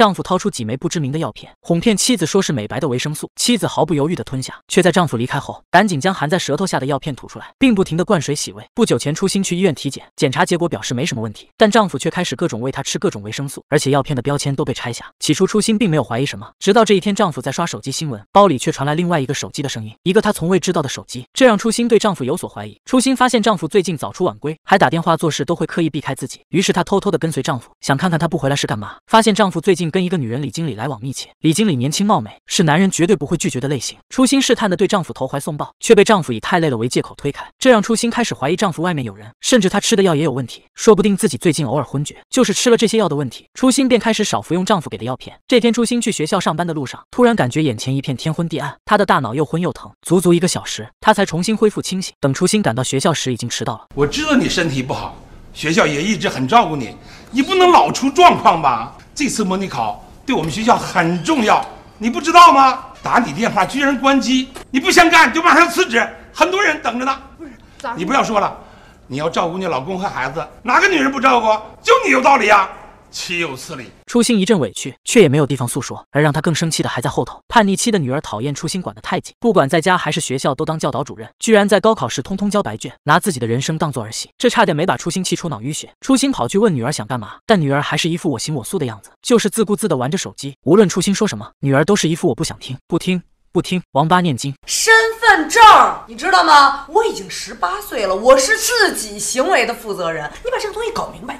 丈夫掏出几枚不知名的药片，哄骗妻子说是美白的维生素，妻子毫不犹豫地吞下，却在丈夫离开后，赶紧将含在舌头下的药片吐出来，并不停地灌水洗胃。不久前，初心去医院体检，检查结果表示没什么问题，但丈夫却开始各种喂她吃各种维生素，而且药片的标签都被拆下。起初，初心并没有怀疑什么，直到这一天，丈夫在刷手机新闻，包里却传来另外一个手机的声音，一个她从未知道的手机，这让初心对丈夫有所怀疑。初心发现丈夫最近早出晚归，还打电话做事都会刻意避开自己，于是她偷偷地跟随丈夫，想看看他不回来是干嘛。发现丈夫最近。跟一个女人李经理来往密切，李经理年轻貌美，是男人绝对不会拒绝的类型。初心试探的对丈夫投怀送抱，却被丈夫以太累了为借口推开，这让初心开始怀疑丈夫外面有人，甚至她吃的药也有问题，说不定自己最近偶尔昏厥就是吃了这些药的问题。初心便开始少服用丈夫给的药片。这天，初心去学校上班的路上，突然感觉眼前一片天昏地暗，她的大脑又昏又疼，足足一个小时，她才重新恢复清醒。等初心赶到学校时，已经迟到了。我知道你身体不好，学校也一直很照顾你，你不能老出状况吧？这次模拟考对我们学校很重要，你不知道吗？打你电话居然关机，你不想干就马上辞职，很多人等着呢。不是你不要说了，你要照顾你老公和孩子，哪个女人不照顾？就你有道理呀。岂有此理！初心一阵委屈，却也没有地方诉说。而让他更生气的还在后头。叛逆期的女儿讨厌初心管得太紧，不管在家还是学校都当教导主任，居然在高考时通通交白卷，拿自己的人生当做儿戏，这差点没把初心气出脑淤血。初心跑去问女儿想干嘛，但女儿还是一副我行我素的样子，就是自顾自的玩着手机。无论初心说什么，女儿都是一副我不想听，不听，不听，王八念经。身份证，你知道吗？我已经十八岁了，我是自己行为的负责人，你把这个东西搞明白。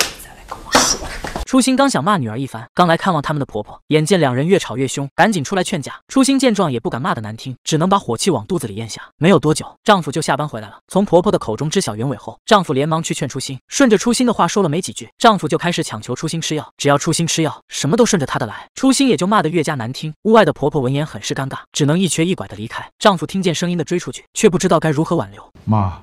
初心刚想骂女儿一番，刚来看望他们的婆婆，眼见两人越吵越凶，赶紧出来劝架。初心见状也不敢骂的难听，只能把火气往肚子里咽下。没有多久，丈夫就下班回来了。从婆婆的口中知晓原委后，丈夫连忙去劝初心，顺着初心的话说了没几句，丈夫就开始强求初心吃药，只要初心吃药，什么都顺着他的来。初心也就骂得越加难听。屋外的婆婆闻言很是尴尬，只能一瘸一拐的离开。丈夫听见声音的追出去，却不知道该如何挽留。妈。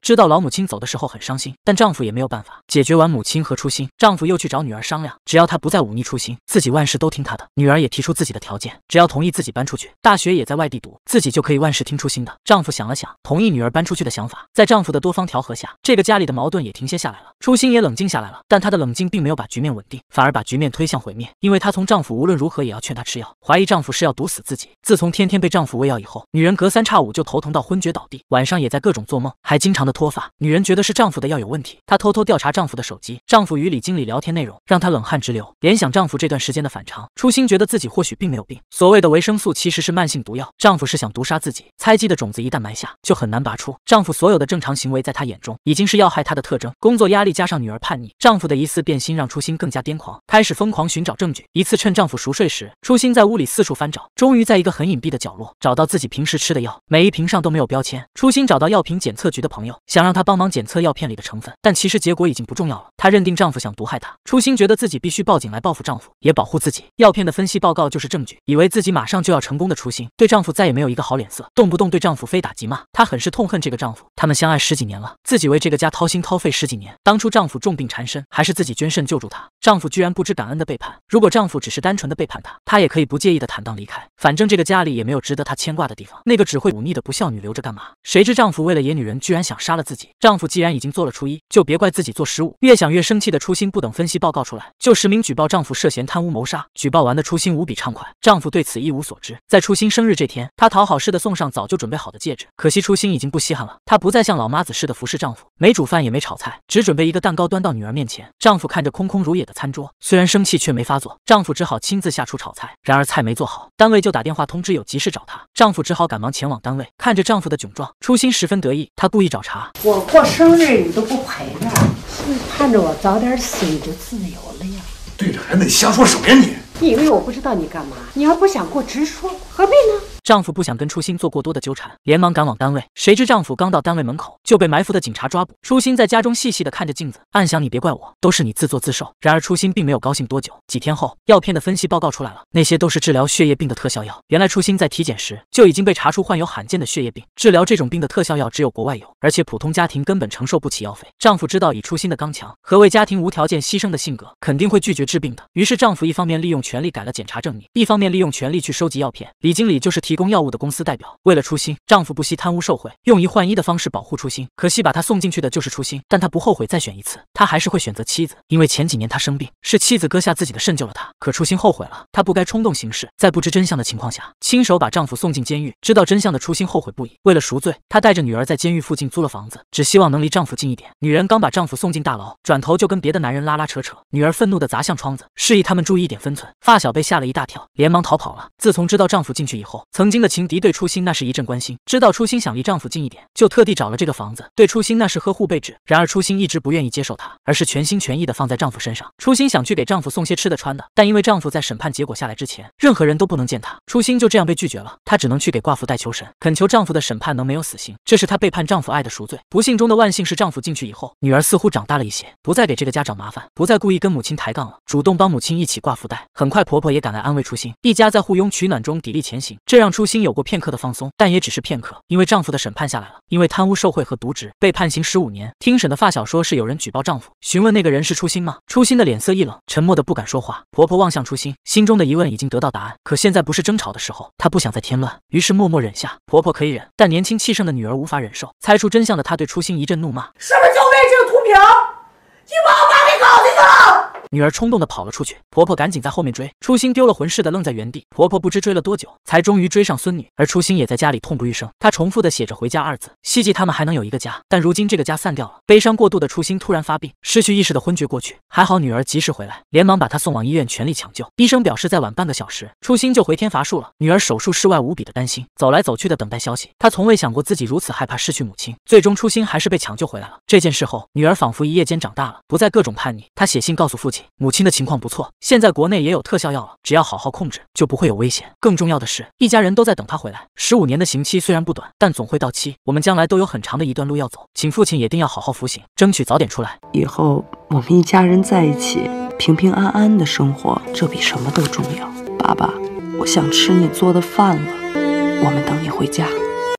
知道老母亲走的时候很伤心，但丈夫也没有办法解决完母亲和初心。丈夫又去找女儿商量，只要她不再忤逆初心，自己万事都听她的。女儿也提出自己的条件，只要同意自己搬出去，大学也在外地读，自己就可以万事听初心的。丈夫想了想，同意女儿搬出去的想法。在丈夫的多方调和下，这个家里的矛盾也停歇下来了。初心也冷静下来了，但她的冷静并没有把局面稳定，反而把局面推向毁灭。因为她从丈夫无论如何也要劝她吃药，怀疑丈夫是要毒死自己。自从天天被丈夫喂药以后，女人隔三差五就头疼到昏厥倒地，晚上也在各种做梦。还经常的脱发，女人觉得是丈夫的药有问题，她偷偷调查丈夫的手机，丈夫与李经理聊天内容，让她冷汗直流。联想丈夫这段时间的反常，初心觉得自己或许并没有病，所谓的维生素其实是慢性毒药，丈夫是想毒杀自己。猜忌的种子一旦埋下，就很难拔出。丈夫所有的正常行为，在她眼中已经是要害她的特征。工作压力加上女儿叛逆，丈夫的疑似变心让初心更加癫狂，开始疯狂寻找证据。一次趁丈夫熟睡时，初心在屋里四处翻找，终于在一个很隐蔽的角落找到自己平时吃的药，每一瓶上都没有标签。初心找到药品检测局。的朋友想让他帮忙检测药片里的成分，但其实结果已经不重要了。她认定丈夫想毒害她，初心觉得自己必须报警来报复丈夫，也保护自己。药片的分析报告就是证据，以为自己马上就要成功的初心，对丈夫再也没有一个好脸色，动不动对丈夫非打即骂。她很是痛恨这个丈夫，他们相爱十几年了，自己为这个家掏心掏肺十几年。当初丈夫重病缠身，还是自己捐肾救助他，丈夫居然不知感恩的背叛。如果丈夫只是单纯的背叛她，她也可以不介意的坦荡离开，反正这个家里也没有值得她牵挂的地方。那个只会忤逆的不孝女留着干嘛？谁知丈夫为了野女人拒。居然想杀了自己丈夫！既然已经做了初一，就别怪自己做十五。越想越生气的初心，不等分析报告出来，就实名举报丈夫涉嫌贪污谋杀。举报完的初心无比畅快，丈夫对此一无所知。在初心生日这天，她讨好似的送上早就准备好的戒指，可惜初心已经不稀罕了。她不再像老妈子似的服侍丈夫，没煮饭也没炒菜，只准备一个蛋糕端到女儿面前。丈夫看着空空如也的餐桌，虽然生气却没发作。丈夫只好亲自下厨炒菜，然而菜没做好，单位就打电话通知有急事找她。丈夫只好赶忙前往单位。看着丈夫的窘状，初心十分得意，她故必意找茬，我过生日你都不陪着，是盼着我早点死你就自由了呀？对着孩子你瞎说什么呀你？你以为我不知道你干嘛？你要不想过直说，何必呢？丈夫不想跟初心做过多的纠缠，连忙赶往单位。谁知丈夫刚到单位门口，就被埋伏的警察抓捕。初心在家中细细的看着镜子，暗想你别怪我，都是你自作自受。然而初心并没有高兴多久，几天后药片的分析报告出来了，那些都是治疗血液病的特效药。原来初心在体检时就已经被查出患有罕见的血液病，治疗这种病的特效药只有国外有，而且普通家庭根本承受不起药费。丈夫知道以初心的刚强和为家庭无条件牺牲的性格，肯定会拒绝治病的。于是丈夫一方面利用权力改了检查证明，一方面利用权力去收集药片。李经理就是提。提供药物的公司代表，为了初心，丈夫不惜贪污受贿，用一换一的方式保护初心。可惜把她送进去的就是初心，但他不后悔，再选一次，他还是会选择妻子，因为前几年他生病，是妻子割下自己的肾救了他。可初心后悔了，她不该冲动行事，在不知真相的情况下，亲手把丈夫送进监狱。知道真相的初心后悔不已，为了赎罪，她带着女儿在监狱附近租了房子，只希望能离丈夫近一点。女人刚把丈夫送进大牢，转头就跟别的男人拉拉扯扯。女儿愤怒地砸向窗子，示意他们注意一点分寸。发小被吓了一大跳，连忙逃跑了。自从知道丈夫进去以后，曾。曾经的情敌对初心那是一阵关心，知道初心想离丈夫近一点，就特地找了这个房子，对初心那是呵护备至。然而初心一直不愿意接受他，而是全心全意的放在丈夫身上。初心想去给丈夫送些吃的穿的，但因为丈夫在审判结果下来之前，任何人都不能见他，初心就这样被拒绝了。她只能去给挂福袋求神，恳求丈夫的审判能没有死刑，这是她背叛丈夫爱的赎罪。不幸中的万幸是，丈夫进去以后，女儿似乎长大了一些，不再给这个家找麻烦，不再故意跟母亲抬杠了，主动帮母亲一起挂福袋。很快婆婆也赶来安慰初心，一家在互拥取暖中砥砺前行，这让。初心有过片刻的放松，但也只是片刻，因为丈夫的审判下来了，因为贪污受贿和渎职被判刑十五年。听审的发小说是有人举报丈夫，询问那个人是初心吗？初心的脸色一冷，沉默的不敢说话。婆婆望向初心，心中的疑问已经得到答案，可现在不是争吵的时候，她不想再添乱，于是默默忍下。婆婆可以忍，但年轻气盛的女儿无法忍受，猜出真相的她对初心一阵怒骂，什么就为这个秃瓢？你妈！女儿冲动的跑了出去，婆婆赶紧在后面追，初心丢了魂似的愣在原地。婆婆不知追了多久，才终于追上孙女。而初心也在家里痛不欲生，她重复的写着“回家”二字，希冀他们还能有一个家。但如今这个家散掉了，悲伤过度的初心突然发病，失去意识的昏厥过去。还好女儿及时回来，连忙把她送往医院全力抢救。医生表示，再晚半个小时，初心就回天乏术了。女儿手术室外无比的担心，走来走去的等待消息。她从未想过自己如此害怕失去母亲。最终，初心还是被抢救回来了。这件事后，女儿仿佛一夜间长大了，不再各种叛逆。她写信告诉父亲。母亲的情况不错，现在国内也有特效药了，只要好好控制，就不会有危险。更重要的是，一家人都在等他回来。十五年的刑期虽然不短，但总会到期。我们将来都有很长的一段路要走，请父亲也定要好好服刑，争取早点出来。以后我们一家人在一起，平平安安的生活，这比什么都重要。爸爸，我想吃你做的饭了。我们等你回家。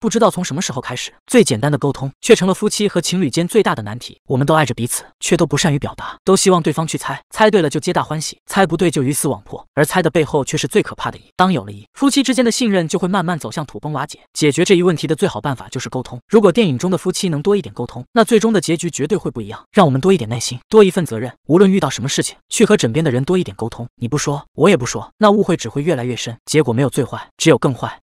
不知道从什么时候开始，最简单的沟通却成了夫妻和情侣间最大的难题。我们都爱着彼此，却都不善于表达，都希望对方去猜，猜对了就皆大欢喜，猜不对就鱼死网破。而猜的背后却是最可怕的疑。当有了疑，夫妻之间的信任就会慢慢走向土崩瓦解。解决这一问题的最好办法就是沟通。如果电影中的夫妻能多一点沟通，那最终的结局绝对会不一样。让我们多一点耐心，多一份责任，无论遇到什么事情，去和枕边的人多一点沟通。你不说，我也不说，那误会只会越来越深，结果没有最坏，只有更坏。